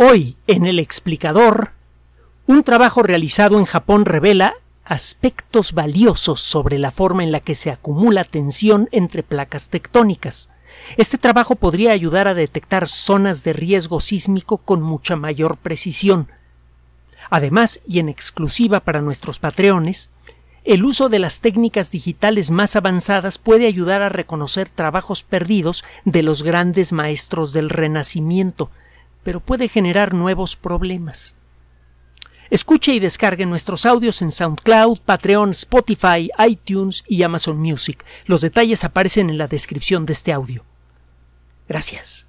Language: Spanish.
Hoy, en el explicador, un trabajo realizado en Japón revela aspectos valiosos sobre la forma en la que se acumula tensión entre placas tectónicas. Este trabajo podría ayudar a detectar zonas de riesgo sísmico con mucha mayor precisión. Además, y en exclusiva para nuestros patreones, el uso de las técnicas digitales más avanzadas puede ayudar a reconocer trabajos perdidos de los grandes maestros del Renacimiento, pero puede generar nuevos problemas. Escuche y descargue nuestros audios en SoundCloud, Patreon, Spotify, iTunes y Amazon Music. Los detalles aparecen en la descripción de este audio. Gracias.